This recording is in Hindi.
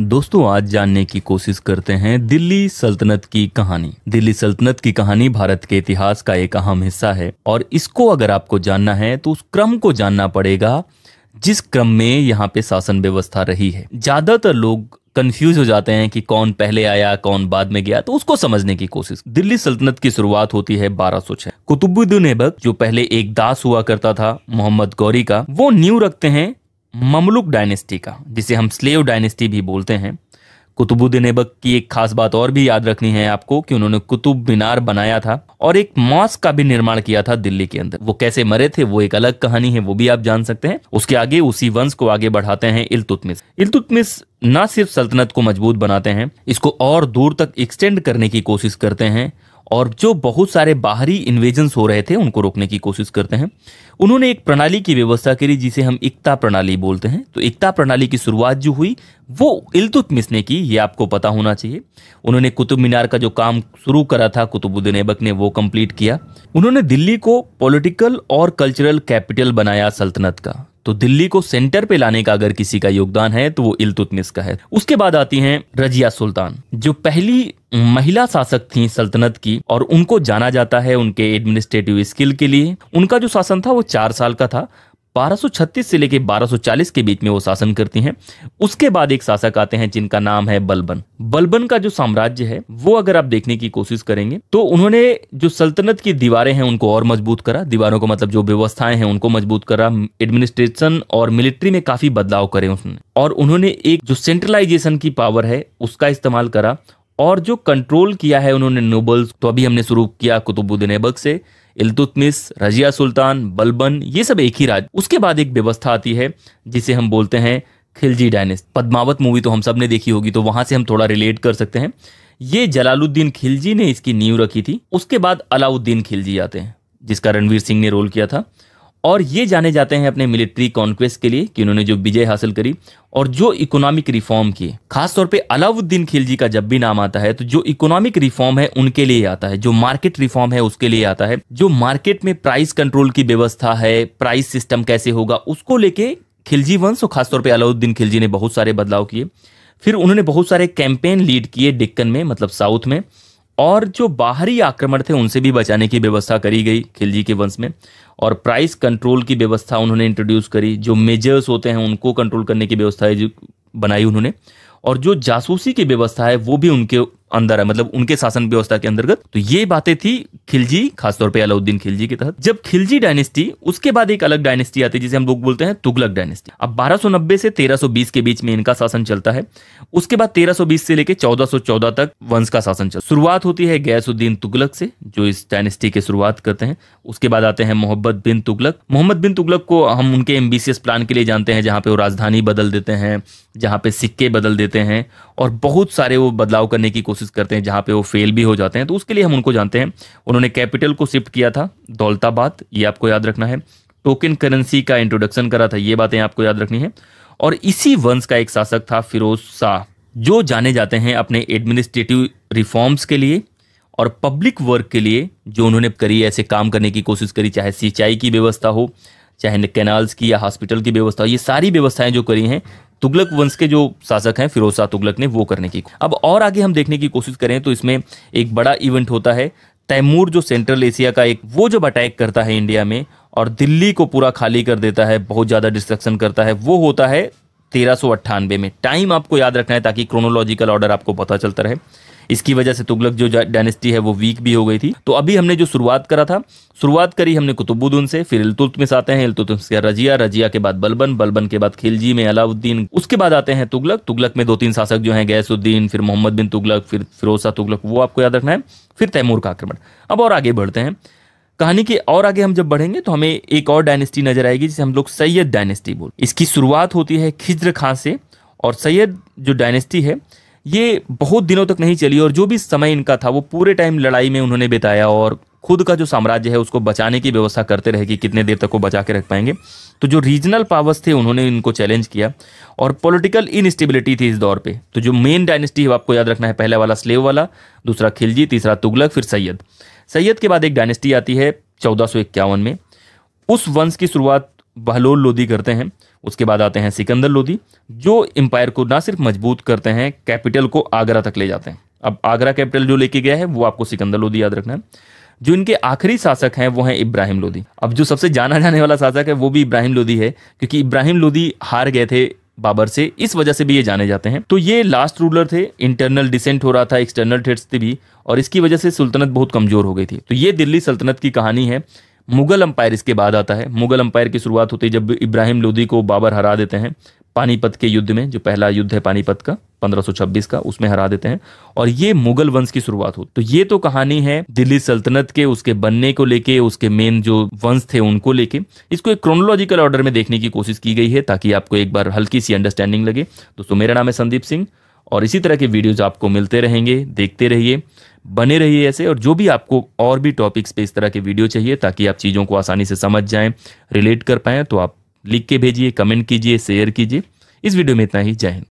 दोस्तों आज जानने की कोशिश करते हैं दिल्ली सल्तनत की कहानी दिल्ली सल्तनत की कहानी भारत के इतिहास का एक अहम हिस्सा है और इसको अगर आपको जानना है तो उस क्रम को जानना पड़ेगा जिस क्रम में यहाँ पे शासन व्यवस्था रही है ज्यादातर लोग कंफ्यूज हो जाते हैं कि कौन पहले आया कौन बाद में गया तो उसको समझने की कोशिश दिल्ली सल्तनत की शुरुआत होती है बारह सौ छह कुतुबुद्दीन ऐबक जो पहले एक दास हुआ करता था मोहम्मद गौरी का वो न्यू रखते हैं ममलुक डायनेस्टी का जिसे हम स्लेव डायनेस्टी भी बोलते हैं कुतुबुद्दीन ऐबक की एक खास बात और भी याद रखनी है आपको कि उन्होंने कुतुब मीनार बनाया था और एक मॉस्क का भी निर्माण किया था दिल्ली के अंदर वो कैसे मरे थे वो एक अलग कहानी है वो भी आप जान सकते हैं उसके आगे उसी वंश को आगे बढ़ाते हैं इलतुतमिस इलतुतमिस न सिर्फ सल्तनत को मजबूत बनाते हैं इसको और दूर तक एक्सटेंड करने की कोशिश करते हैं और जो बहुत सारे बाहरी इन्वेजन्स हो रहे थे उनको रोकने की कोशिश करते हैं उन्होंने एक प्रणाली की व्यवस्था करी जिसे हम एकता प्रणाली बोलते हैं तो एकता प्रणाली की शुरुआत जो हुई वो इल्तुतमिस ने की ये आपको पता होना चाहिए उन्होंने कुतुब मीनार का जो काम शुरू करा था कुतुबुद्दीन ऐबक ने वो कंप्लीट किया उन्होंने दिल्ली को पॉलिटिकल और कल्चरल कैपिटल बनाया सल्तनत का तो दिल्ली को सेंटर पे लाने का अगर किसी का योगदान है तो वो इलतुतमिस का है उसके बाद आती हैं रजिया सुल्तान जो पहली महिला शासक थी सल्तनत की और उनको जाना जाता है उनके एडमिनिस्ट्रेटिव स्किल के लिए उनका जो शासन था वो चार साल का था 1236 से लेकर 1240 के बीच में वो शासन करती हैं उसके बाद एक शासक आते हैं जिनका नाम है बलबन बलबन का जो साम्राज्य है वो अगर आप देखने की कोशिश करेंगे तो उन्होंने जो सल्तनत की दीवारें हैं उनको और मजबूत करा दीवारों को मतलब जो व्यवस्थाएं हैं उनको मजबूत करा एडमिनिस्ट्रेशन और मिलिट्री में काफी बदलाव करे उसने और उन्होंने एक जो सेंट्रलाइजेशन की पावर है उसका इस्तेमाल करा और जो कंट्रोल किया है उन्होंने नोबल्स तो अभी हमने शुरू किया कुतुबुद्दीन ऐबक से इलतुतमिस रजिया सुल्तान बलबन ये सब एक ही राज उसके बाद एक व्यवस्था आती है जिसे हम बोलते हैं खिलजी डायनेस्ट पद्मावत मूवी तो हम सब ने देखी होगी तो वहाँ से हम थोड़ा रिलेट कर सकते हैं ये जलालुद्दीन खिलजी ने इसकी नींव रखी थी उसके बाद अलाउद्दीन खिलजी आते हैं जिसका रणवीर सिंह ने रोल किया था और ये जाने जाते हैं अपने मिलिट्री कॉन्क्वेस्ट के लिए कि उन्होंने जो विजय हासिल करी और जो इकोनॉमिक रिफॉर्म किए खासतौर पे अलाउद्दीन खिलजी का जब भी नाम आता है तो जो इकोनॉमिक रिफॉर्म है उनके लिए आता है जो मार्केट रिफॉर्म है उसके लिए आता है जो मार्केट में प्राइस कंट्रोल की व्यवस्था है प्राइस सिस्टम कैसे होगा उसको लेके खिलजी वंश और खासतौर पर अलाउद्दीन खिलजी ने बहुत सारे बदलाव किए फिर उन्होंने बहुत सारे कैंपेन लीड किए डिक्कन में मतलब साउथ में और जो बाहरी आक्रमण थे उनसे भी बचाने की व्यवस्था करी गई खिलजी के वंश में और प्राइस कंट्रोल की व्यवस्था उन्होंने इंट्रोड्यूस करी जो मेजर्स होते हैं उनको कंट्रोल करने की व्यवस्था बनाई उन्होंने और जो जासूसी की व्यवस्था है वो भी उनके अंदर है मतलब उनके शासन व्यवस्था के अंतर्गत तो ये बातें थी खिलजी खासतौर पर अलाउद्दीन खिलजी के तहत जब खिलजी डायनेस्टी उसके बाद एक अलग डायनेस्टी आती है जिसे हम लोग बोलते हैं तुगलक डायनेस्टी अब बारह से तेरह के बीच में इनका शासन चलता है उसके बाद तेरह से लेकर चौदह तक वंश का शासन चलता शुरुआत होती है गैसुद्दीन तुगलक से जो इस डायनेस्टी की शुरुआत करते हैं उसके बाद आते हैं मोहम्मद बिन तुगलक मोहम्मद बिन तुगलक को हम उनके एम्बिशियस प्लान के लिए जानते हैं जहां पे वो राजधानी बदल देते हैं जहां पे सिक्के बदल देते हैं और बहुत सारे वो बदलाव करने की कोशिश करते हैं जहाँ पे वो फेल भी हो जाते हैं तो उसके लिए हम उनको जानते हैं उन्होंने कैपिटल को शिफ्ट किया था दौलताबाद ये आपको याद रखना है टोकन करेंसी का इंट्रोडक्शन करा था ये बातें आपको याद रखनी है और इसी वंश का एक शासक था फिरोज शाह जो जाने जाते हैं अपने एडमिनिस्ट्रेटिव रिफॉर्म्स के लिए और पब्लिक वर्क के लिए जो उन्होंने करी ऐसे काम करने की कोशिश करी चाहे सिंचाई की व्यवस्था हो चाहे कैनाल्स की या हॉस्पिटल की व्यवस्था हो ये सारी व्यवस्थाएं जो करी हैं तुगलक वंश के जो शासक हैं फिरोज शाह तुगलक ने वो करने की अब और आगे हम देखने की कोशिश करें तो इसमें एक बड़ा इवेंट होता है तैमूर जो सेंट्रल एशिया का एक वो जब अटैक करता है इंडिया में और दिल्ली को पूरा खाली कर देता है बहुत ज़्यादा डिस्ट्रक्शन करता है वो होता है तेरह में टाइम आपको याद रखना है ताकि क्रोनोलॉजिकल ऑर्डर आपको पता चलता रहे इसकी वजह से तुगलक जो डायनेस्टी है वो वीक भी हो गई थी तो अभी हमने जो शुरुआत करा था शुरुआत करी हमने कुतुबुद्दीन से फिर इलतुल्तमिस आते हैं इलतुल्तमिस के रजिया रजिया के बाद बलबन बलबन के बाद खिलजी में अलाउद्दीन उसके बाद आते हैं तुगलक तुगलक में दो तीन शासक जो है गैसुद्दीन फिर मोहम्मद बिन तुगलक फिर फिरोजा तुगलक वो आपको याद रखना है फिर तैमूर का आक्रमण अब और आगे बढ़ते हैं कहानी के और आगे हम जब बढ़ेंगे तो हमें एक और डायनेस्टी नजर आएगी जिसे हम लोग सैयद डायनेस्टी बोल इसकी शुरुआत होती है खिज्र खां से और सैयद जो डायनेस्टी है ये बहुत दिनों तक नहीं चली और जो भी समय इनका था वो पूरे टाइम लड़ाई में उन्होंने बिताया और खुद का जो साम्राज्य है उसको बचाने की व्यवस्था करते रहे कि कितने देर तक वो बचा के रख पाएंगे तो जो रीजनल पावर्स थे उन्होंने इनको चैलेंज किया और पॉलिटिकल इनस्टेबिलिटी थी इस दौर पे तो जो मेन डायनेस्टी है आपको याद रखना है पहला वाला स्लेव वाला दूसरा खिलजी तीसरा तुगलक फिर सैयद सैयद के बाद एक डायनेस्टी आती है चौदह में उस वंश की शुरुआत बहलोल लोधी करते हैं उसके बाद आते हैं सिकंदर लोधी जो एम्पायर को ना सिर्फ मजबूत करते हैं कैपिटल को आगरा तक ले जाते हैं अब आगरा कैपिटल जो लेके गया है वो आपको सिकंदर लोदी याद रखना है जो इनके आखिरी शासक हैं वो हैं इब्राहिम लोधी अब जो सबसे जाना जाने वाला शासक है वो भी इब्राहिम लोधी है क्योंकि इब्राहिम लोधी हार गए थे बाबर से इस वजह से भी ये जाने जाते हैं तो ये लास्ट रूलर थे इंटरनल डिसेंट हो रहा था एक्सटर्नल थे भी और इसकी वजह से सुल्तनत बहुत कमज़ोर हो गई थी तो ये दिल्ली सल्तनत की कहानी है मुगल अंपायर इसके बाद आता है मुगल अंपायर की शुरुआत होती है जब इब्राहिम लोदी को बाबर हरा देते हैं पानीपत के युद्ध में जो पहला युद्ध है पानीपत का 1526 का उसमें हरा देते हैं और ये मुगल वंश की शुरुआत हो तो ये तो कहानी है दिल्ली सल्तनत के उसके बनने को लेके उसके मेन जो वंश थे उनको लेके इसको एक क्रोनोलॉजिकल ऑर्डर में देखने की कोशिश की गई है ताकि आपको एक बार हल्की सी अंडरस्टैंडिंग लगे दोस्तों मेरा नाम है संदीप सिंह और इसी तरह के वीडियोज आपको मिलते रहेंगे देखते रहिए बने रहिए ऐसे और जो भी आपको और भी टॉपिक्स पे इस तरह के वीडियो चाहिए ताकि आप चीज़ों को आसानी से समझ जाएं रिलेट कर पाएँ तो आप लिख के भेजिए कमेंट कीजिए शेयर कीजिए इस वीडियो में इतना ही जय हिंद